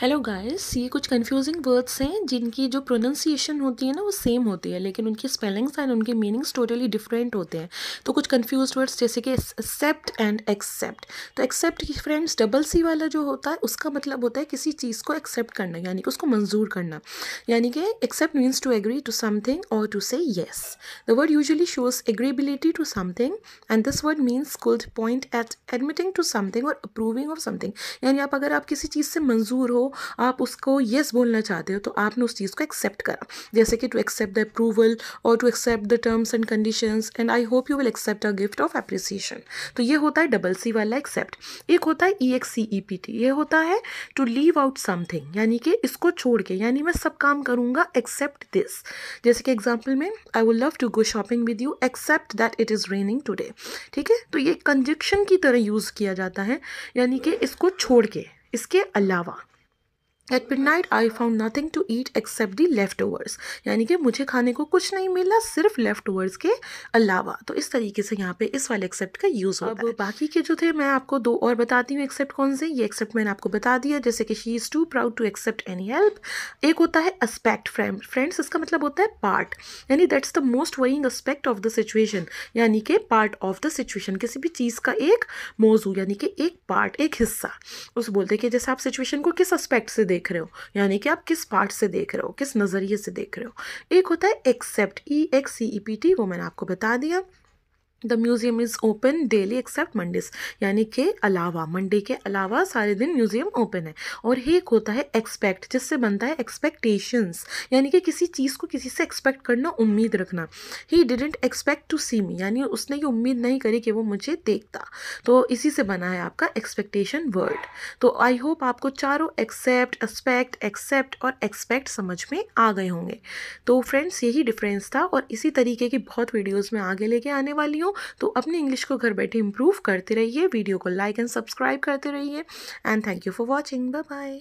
Hello guys ये कुछ confusing words हैं जिनकी जो प्रोनंसिएशन होती है ना वो सेम होती है लेकिन उनकी स्पेलिंग्स एंड उनके मीनिंग्स टोटली डिफरेंट होते हैं तो कुछ कन्फ्यूज वर्ड्स जैसे कि एक्सेप्ट एंड एक्सेप्ट तो एक्सेप्ट की फ्रेंड्स डबल सी वाला जो होता है उसका मतलब होता है किसी चीज़ को एक्सेप्ट करना यानी कि उसको मंजूर करना यानी कि accept means to agree to something और to say yes the word usually shows agreeability to something and this word means could point at admitting to something और अप्रूविंग ऑफ समथिंग यानी आप अगर आप किसी चीज़ से मंजूर हो आप उसको येस बोलना चाहते हो तो आपने उस चीज़ को एक्सेप्ट करा जैसे कि टू एक्सेप्ट द अप्रूवल और to accept the terms and condition and I hope you will accept a gift of appreciation तो ये होता है डबल सी वाला एक्सेप्ट एक होता है E X C E P T ये होता है टू लीव आउट समथिंग यानी कि इसको छोड़ के यानी मैं सब काम करूँगा एक्सेप्ट दिस जैसे कि एग्जाम्पल में I would love to go shopping with you except that it is raining today ठीक है तो ये कंजक्शन की तरह यूज़ किया जाता है यानी कि इसको छोड़ के इसके अलावा at midnight I found nothing to eat except the leftovers यानी कि मुझे खाने को कुछ नहीं मिला सिर्फ लेफ़्ट ओवर्स के अलावा तो इस तरीके से यहाँ पे इस वाले एक्सेप्ट का यूज़ होगा अब है। बाकी के जो थे मैं आपको दो और बताती हूँ एक्सेप्ट कौन से ये एक्सेप्ट मैंने आपको बता दिया जैसे कि she is too proud to accept any help एक होता है अस्पेक्ट फ्रेंड फ्रेंड्स इसका मतलब होता है पार्ट यानी that's the most worrying aspect of the situation यानी कि पार्ट ऑफ द सिचुएशन किसी भी चीज़ का एक मौजू यानी कि एक पार्ट एक हिस्सा उस बोलते हैं कि जैसे आप सिचुएशन को किस अस्पेक्ट से देख देख रहे हो यानी कि आप किस पार्ट से देख रहे हो किस नज़रिए से देख रहे हो एक होता है except E X C E P T वो मैंने आपको बता दिया the museum is open daily except Mondays यानी के अलावा मंडे के अलावा सारे दिन म्यूज़ियम ओपन है और ही एक होता है एक्सपेक्ट जिससे बनता है एक्सपेक्टेशंस यानी कि किसी चीज़ को किसी से एक्सपेक्ट करना उम्मीद रखना he didn't expect to see me यानी उसने ये उम्मीद नहीं करी कि वो मुझे देखता तो इसी से बना है आपका एक्सपेक्टेशन वर्ड तो आई होप आपको चारों एक्सेप्ट एक्सपेक्ट एक्सेप्ट और एक्सपेक्ट समझ में आ गए होंगे तो फ्रेंड्स यही डिफरेंस था और इसी तरीके की बहुत वीडियोज़ में आगे लेके आने वाली हूँ हो तो अपनी इंग्लिश को घर बैठे इंप्रूव करते रहिए वीडियो को लाइक एंड सब्सक्राइब करते रहिए and thank you for watching bye